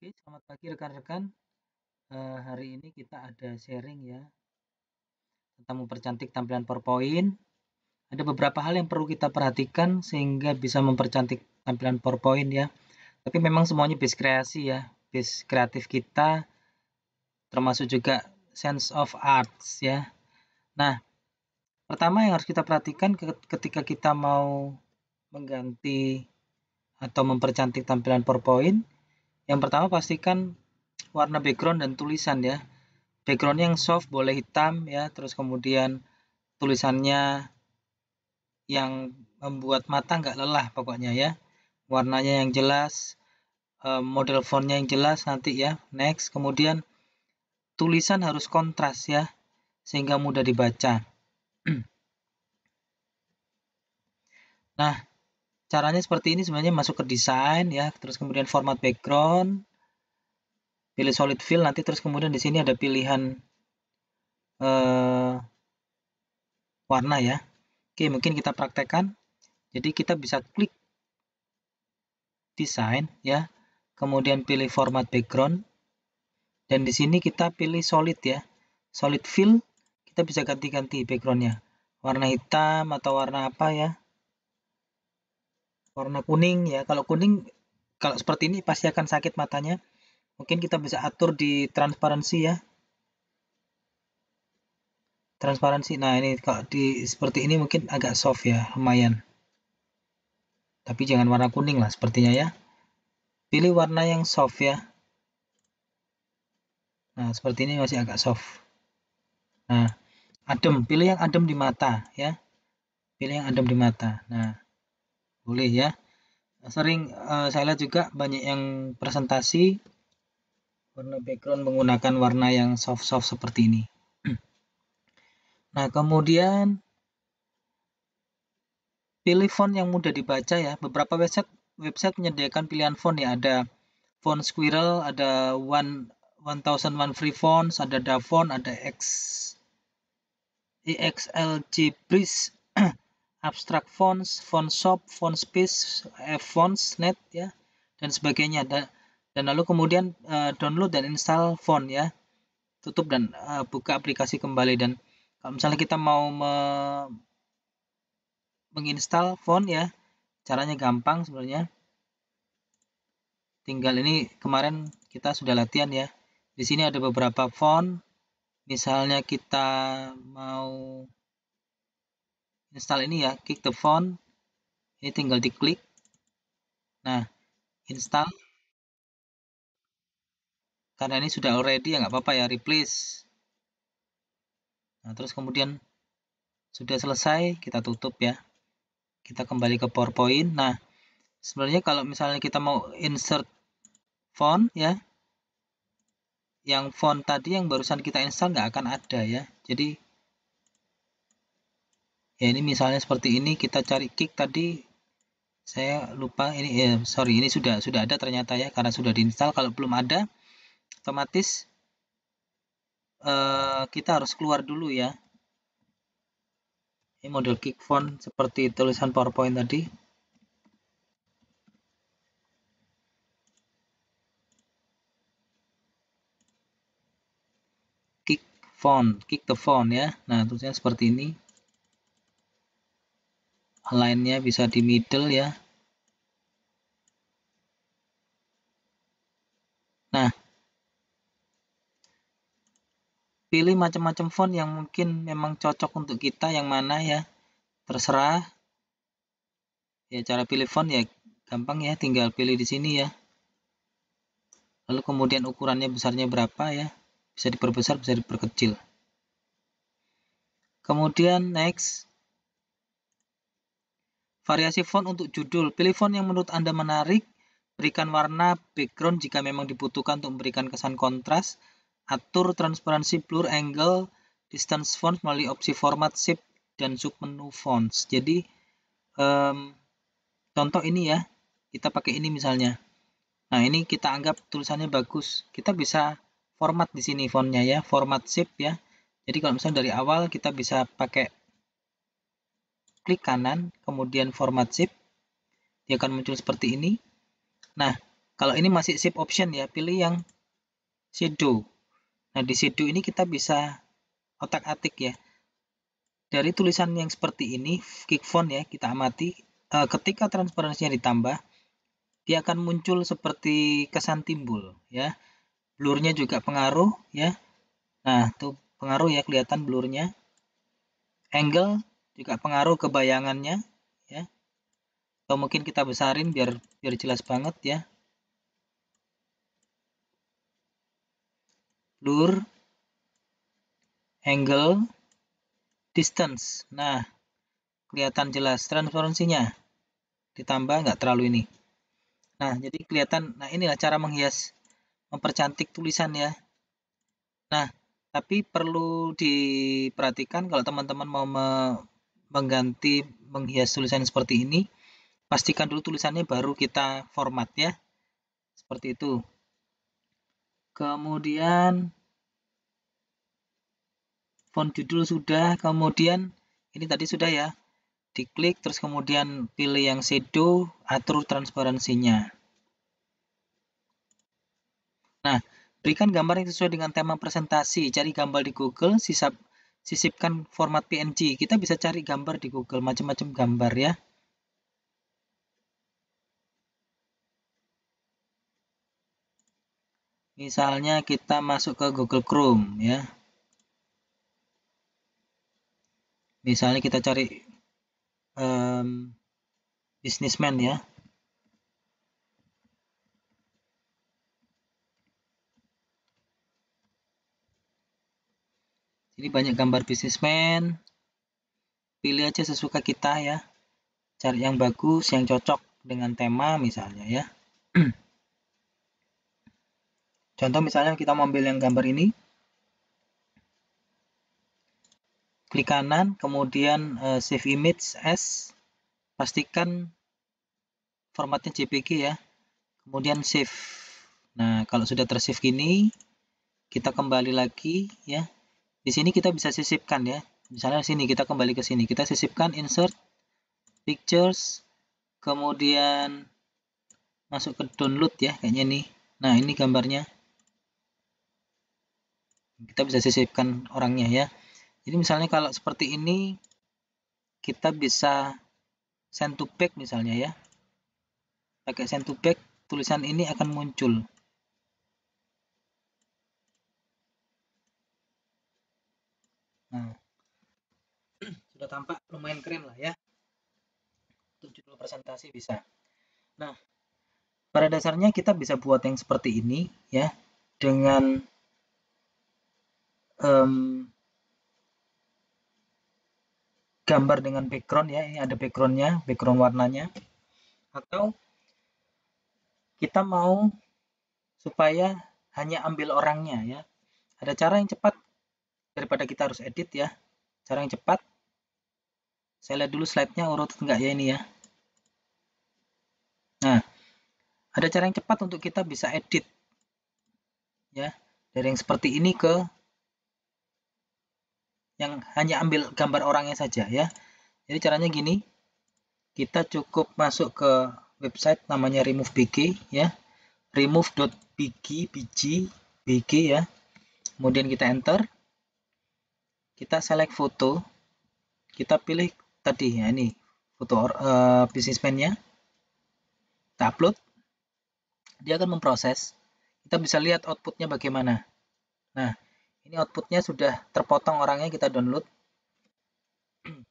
Oke, selamat pagi rekan-rekan. Uh, hari ini kita ada sharing ya tentang mempercantik tampilan PowerPoint. Ada beberapa hal yang perlu kita perhatikan sehingga bisa mempercantik tampilan PowerPoint ya. Tapi memang semuanya base kreasi ya, base kreatif kita termasuk juga sense of arts ya. Nah, pertama yang harus kita perhatikan ketika kita mau mengganti atau mempercantik tampilan PowerPoint yang pertama pastikan warna background dan tulisan ya. Background yang soft boleh hitam ya, terus kemudian tulisannya yang membuat mata nggak lelah pokoknya ya. Warnanya yang jelas, eh, model fontnya yang jelas nanti ya. Next, kemudian tulisan harus kontras ya, sehingga mudah dibaca. nah, caranya seperti ini sebenarnya masuk ke desain ya terus kemudian format background pilih solid fill nanti terus kemudian di sini ada pilihan eh, warna ya oke mungkin kita praktekkan jadi kita bisa klik desain ya kemudian pilih format background dan di sini kita pilih solid ya solid fill kita bisa ganti-ganti backgroundnya warna hitam atau warna apa ya warna kuning ya kalau kuning kalau seperti ini pasti akan sakit matanya mungkin kita bisa atur di transparansi ya transparansi nah ini kalau di seperti ini mungkin agak soft ya lumayan tapi jangan warna kuning lah sepertinya ya pilih warna yang soft ya nah seperti ini masih agak soft nah adem pilih yang adem di mata ya pilih yang adem di mata nah boleh ya sering uh, saya lihat juga banyak yang presentasi warna background menggunakan warna yang soft-soft seperti ini nah kemudian pilih font yang mudah dibaca ya beberapa website website menyediakan pilihan font ya ada font squirrel ada one thousand one free fonts ada davon ada x exlg breeze abstract fonts, font shop, font space, eh, Fonts, net ya dan sebagainya dan, dan lalu kemudian uh, download dan install font ya tutup dan uh, buka aplikasi kembali dan kalau misalnya kita mau me menginstal font ya caranya gampang sebenarnya tinggal ini kemarin kita sudah latihan ya di sini ada beberapa font misalnya kita mau install ini ya kick the phone ini tinggal diklik nah install karena ini sudah already ya nggak apa-apa ya replace nah terus kemudian sudah selesai kita tutup ya kita kembali ke powerpoint nah sebenarnya kalau misalnya kita mau insert font ya yang font tadi yang barusan kita install nggak akan ada ya jadi ya ini misalnya seperti ini kita cari kick tadi saya lupa ini eh, sorry ini sudah sudah ada ternyata ya karena sudah diinstal kalau belum ada otomatis eh, kita harus keluar dulu ya ini model kick font seperti tulisan powerpoint tadi kick font kick the font ya nah tulisannya seperti ini lainnya bisa di middle ya nah pilih macam-macam font yang mungkin memang cocok untuk kita yang mana ya terserah ya cara pilih font ya gampang ya tinggal pilih di sini ya lalu kemudian ukurannya besarnya berapa ya bisa diperbesar bisa diperkecil kemudian next Variasi font untuk judul. Pilih font yang menurut Anda menarik. Berikan warna background jika memang dibutuhkan untuk memberikan kesan kontras. Atur transparansi blur, angle, distance font melalui opsi format, shape, dan submenu fonts. Jadi, um, contoh ini ya. Kita pakai ini misalnya. Nah, ini kita anggap tulisannya bagus. Kita bisa format di sini fontnya ya. Format shape ya. Jadi, kalau misalnya dari awal kita bisa pakai klik kanan, kemudian format zip. Dia akan muncul seperti ini. Nah, kalau ini masih zip option ya, pilih yang shadow. Nah, di shadow ini kita bisa otak-atik ya. Dari tulisan yang seperti ini, kick font ya, kita amati. Eh, ketika transparansinya ditambah, dia akan muncul seperti kesan timbul ya. Blurnya juga pengaruh ya. Nah, tuh pengaruh ya kelihatan blurnya. Angle juga pengaruh ke bayangannya ya atau mungkin kita besarin biar biar jelas banget ya blur angle distance nah kelihatan jelas transparansinya ditambah nggak terlalu ini nah jadi kelihatan nah inilah cara menghias mempercantik tulisan ya nah tapi perlu diperhatikan kalau teman-teman mau mengganti menghias tulisan seperti ini, pastikan dulu tulisannya baru kita format ya. Seperti itu. Kemudian font judul sudah, kemudian ini tadi sudah ya. Diklik terus kemudian pilih yang shadow, atur transparansinya. Nah, berikan gambar yang sesuai dengan tema presentasi. Cari gambar di Google, sisa sisipkan format PNG. Kita bisa cari gambar di Google, macam-macam gambar ya. Misalnya kita masuk ke Google Chrome ya. Misalnya kita cari um, businessman ya. Ini banyak gambar bisnismen. Pilih aja sesuka kita ya. Cari yang bagus, yang cocok dengan tema misalnya ya. Contoh misalnya kita mau ambil yang gambar ini. Klik kanan, kemudian uh, save image as. Pastikan formatnya JPG ya. Kemudian save. Nah, kalau sudah tersave gini, kita kembali lagi ya di sini kita bisa sisipkan ya. Misalnya sini kita kembali ke sini. Kita sisipkan insert pictures kemudian masuk ke download ya kayaknya ini Nah, ini gambarnya. Kita bisa sisipkan orangnya ya. Jadi misalnya kalau seperti ini kita bisa send to back misalnya ya. Pakai send to back tulisan ini akan muncul. Nah, sudah tampak lumayan keren lah ya. Untuk judul presentasi bisa. Nah, pada dasarnya kita bisa buat yang seperti ini ya dengan um, gambar dengan background ya. Ini ada backgroundnya, background warnanya. Atau kita mau supaya hanya ambil orangnya ya. Ada cara yang cepat daripada kita harus edit ya cara yang cepat saya lihat dulu slide-nya urut enggak ya ini ya nah ada cara yang cepat untuk kita bisa edit ya dari yang seperti ini ke yang hanya ambil gambar orangnya saja ya jadi caranya gini kita cukup masuk ke website namanya ya. remove bg ya remove.bg bg bg ya kemudian kita enter kita select foto kita pilih tadi ya ini foto uh, eh, bisnismennya kita upload dia akan memproses kita bisa lihat outputnya bagaimana nah ini outputnya sudah terpotong orangnya kita download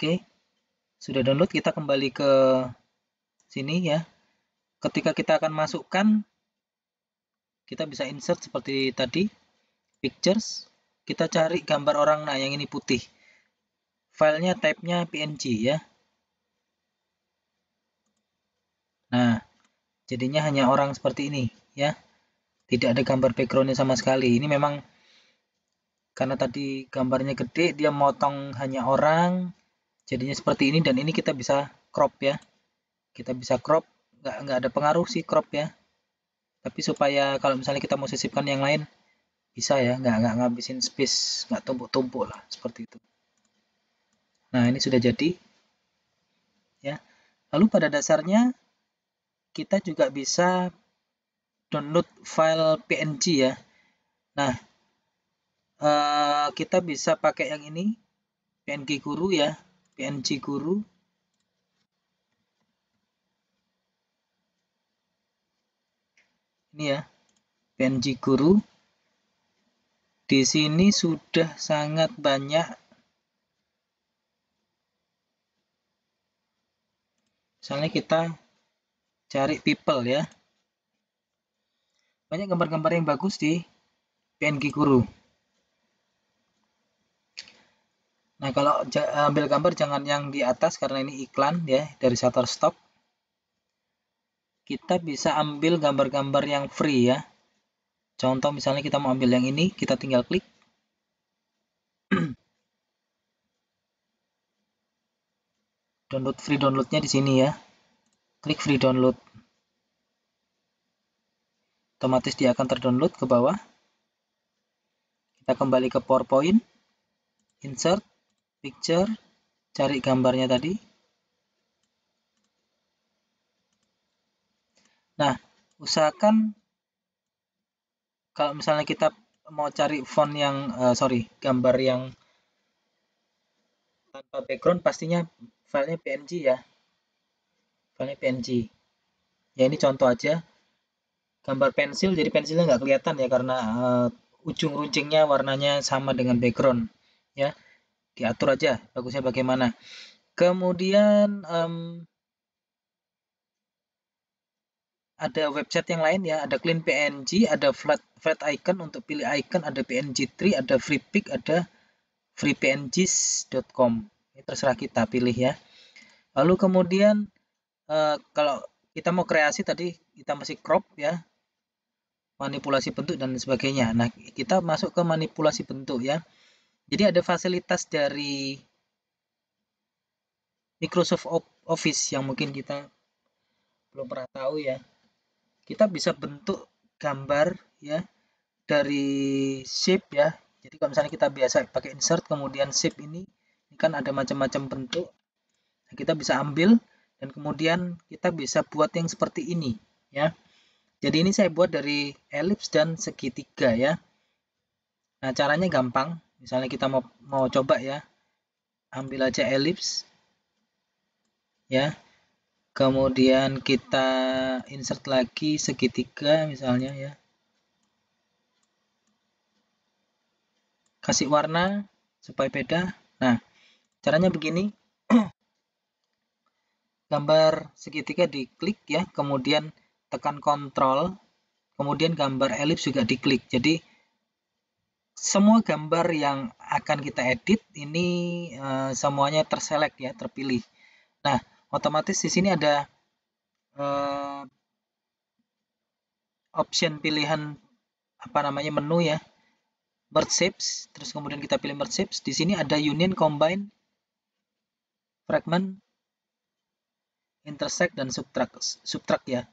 Oke, sudah download. Kita kembali ke sini ya. Ketika kita akan masukkan, kita bisa insert seperti tadi pictures kita cari gambar orang nah yang ini putih filenya type-nya png ya nah jadinya hanya orang seperti ini ya tidak ada gambar backgroundnya sama sekali ini memang karena tadi gambarnya gede dia motong hanya orang jadinya seperti ini dan ini kita bisa crop ya kita bisa crop nggak nggak ada pengaruh sih crop ya tapi supaya kalau misalnya kita mau sisipkan yang lain bisa ya nggak nggak ngabisin space nggak tumpuk-tumpuk lah seperti itu nah ini sudah jadi ya lalu pada dasarnya kita juga bisa download file PNG ya nah uh, kita bisa pakai yang ini PNG guru ya PNG guru ini ya PNG guru di sini sudah sangat banyak Misalnya kita cari people ya. Banyak gambar-gambar yang bagus di PNG Guru. Nah, kalau ambil gambar jangan yang di atas karena ini iklan ya dari Shutterstock. Kita bisa ambil gambar-gambar yang free ya. Contoh misalnya kita mau ambil yang ini, kita tinggal klik. download free downloadnya di sini ya. Klik free download. Otomatis dia akan terdownload ke bawah. Kita kembali ke PowerPoint, insert, picture, cari gambarnya tadi. Nah, usahakan kalau misalnya kita mau cari font yang uh, sorry gambar yang tanpa background pastinya filenya png ya filenya png ya ini contoh aja gambar pensil jadi pensilnya nggak kelihatan ya karena uh, ujung runcingnya warnanya sama dengan background ya diatur aja bagusnya bagaimana kemudian um, ada website yang lain ya, ada clean PNG, ada flat flat icon untuk pilih icon, ada PNG 3 ada free pick, ada freepngs.com. Ini terserah kita pilih ya. Lalu kemudian eh, kalau kita mau kreasi tadi kita masih crop ya. Manipulasi bentuk dan sebagainya. Nah, kita masuk ke manipulasi bentuk ya. Jadi ada fasilitas dari Microsoft Office yang mungkin kita belum pernah tahu ya kita bisa bentuk gambar ya dari shape ya jadi kalau misalnya kita biasa pakai insert kemudian shape ini ini kan ada macam-macam bentuk nah, kita bisa ambil dan kemudian kita bisa buat yang seperti ini ya jadi ini saya buat dari elips dan segitiga ya nah caranya gampang misalnya kita mau mau coba ya ambil aja elips ya kemudian kita insert lagi segitiga misalnya ya kasih warna supaya beda nah caranya begini gambar segitiga diklik ya kemudian tekan kontrol kemudian gambar elips juga diklik jadi semua gambar yang akan kita edit ini uh, semuanya terselek ya terpilih nah otomatis di sini ada uh, option pilihan apa namanya menu ya merge shapes terus kemudian kita pilih merge shapes di sini ada union combine fragment intersect dan subtract subtract ya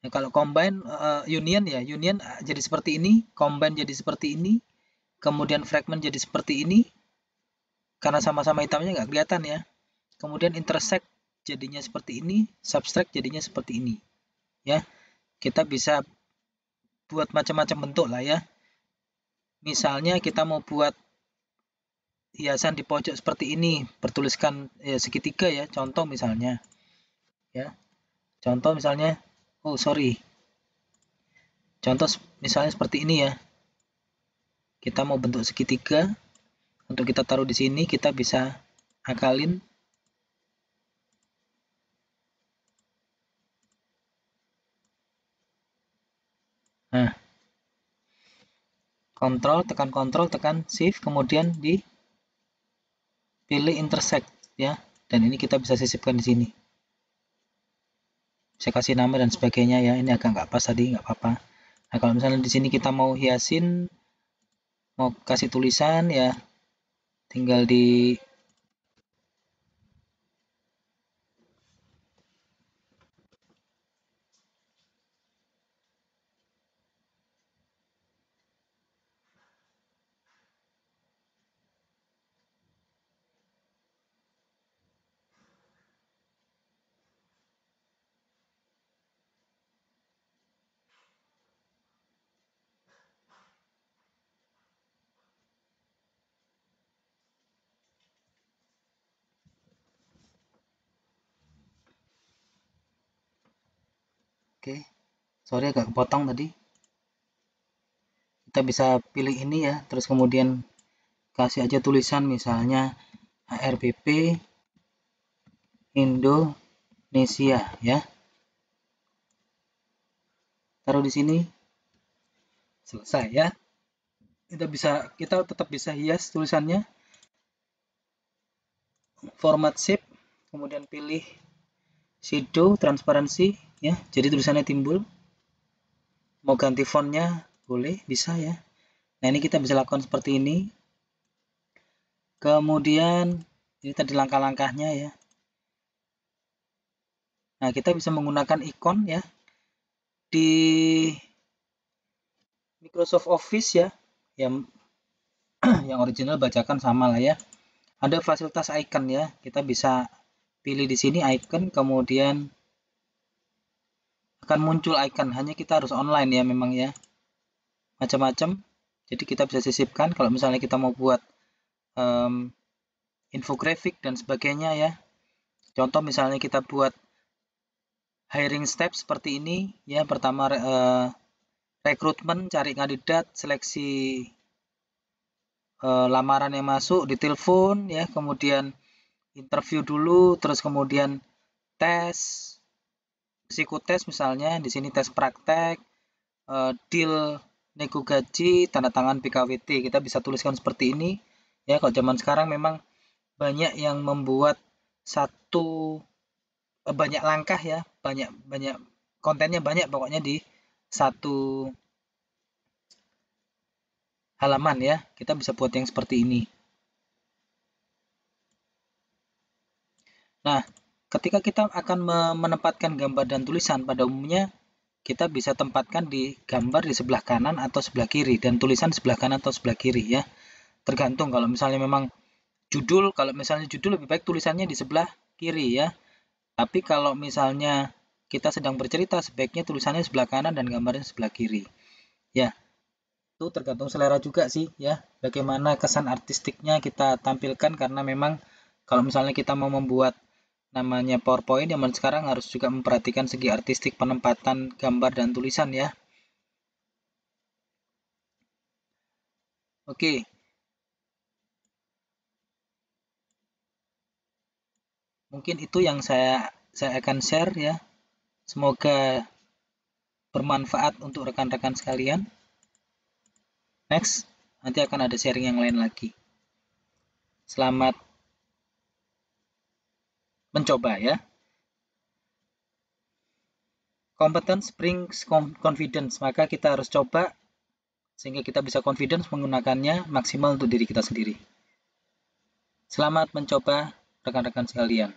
nah, kalau combine uh, union ya union jadi seperti ini combine jadi seperti ini kemudian fragment jadi seperti ini karena sama-sama hitamnya nggak kelihatan ya kemudian intersect jadinya seperti ini, subtract jadinya seperti ini. Ya, kita bisa buat macam-macam bentuk lah ya. Misalnya kita mau buat hiasan di pojok seperti ini, bertuliskan ya, segitiga ya, contoh misalnya. Ya. Contoh misalnya, oh sorry. Contoh misalnya seperti ini ya. Kita mau bentuk segitiga, untuk kita taruh di sini kita bisa akalin kontrol tekan kontrol tekan shift kemudian di pilih intersect ya dan ini kita bisa sisipkan di sini saya kasih nama dan sebagainya ya ini agak nggak pas tadi nggak apa-apa nah kalau misalnya di sini kita mau hiasin mau kasih tulisan ya tinggal di oke sorry agak kepotong tadi kita bisa pilih ini ya terus kemudian kasih aja tulisan misalnya ARPP Indonesia ya taruh di sini selesai ya kita bisa kita tetap bisa hias tulisannya format shape, kemudian pilih shadow transparansi ya jadi tulisannya timbul mau ganti fontnya boleh bisa ya nah ini kita bisa lakukan seperti ini kemudian ini tadi langkah-langkahnya ya nah kita bisa menggunakan ikon ya di Microsoft Office ya yang yang original bacakan sama lah ya ada fasilitas icon ya kita bisa pilih di sini icon kemudian akan muncul icon hanya kita harus online ya memang ya macam-macam jadi kita bisa sisipkan kalau misalnya kita mau buat um, infografik dan sebagainya ya contoh misalnya kita buat hiring step seperti ini ya pertama uh, rekrutmen cari kandidat seleksi uh, lamaran yang masuk di telepon ya kemudian interview dulu terus kemudian tes psikotes misalnya di sini tes praktek eh, deal nego gaji tanda tangan PKWT kita bisa tuliskan seperti ini ya kalau zaman sekarang memang banyak yang membuat satu eh, banyak langkah ya banyak banyak kontennya banyak pokoknya di satu halaman ya kita bisa buat yang seperti ini nah Ketika kita akan menempatkan gambar dan tulisan, pada umumnya kita bisa tempatkan di gambar di sebelah kanan atau sebelah kiri dan tulisan sebelah kanan atau sebelah kiri ya. Tergantung kalau misalnya memang judul, kalau misalnya judul lebih baik tulisannya di sebelah kiri ya. Tapi kalau misalnya kita sedang bercerita sebaiknya tulisannya sebelah kanan dan gambarnya sebelah kiri. Ya. Itu tergantung selera juga sih ya. Bagaimana kesan artistiknya kita tampilkan karena memang kalau misalnya kita mau membuat namanya PowerPoint zaman sekarang harus juga memperhatikan segi artistik penempatan gambar dan tulisan ya. Oke. Mungkin itu yang saya saya akan share ya. Semoga bermanfaat untuk rekan-rekan sekalian. Next, nanti akan ada sharing yang lain lagi. Selamat mencoba ya. Competence brings confidence, maka kita harus coba sehingga kita bisa confidence menggunakannya maksimal untuk diri kita sendiri. Selamat mencoba rekan-rekan sekalian.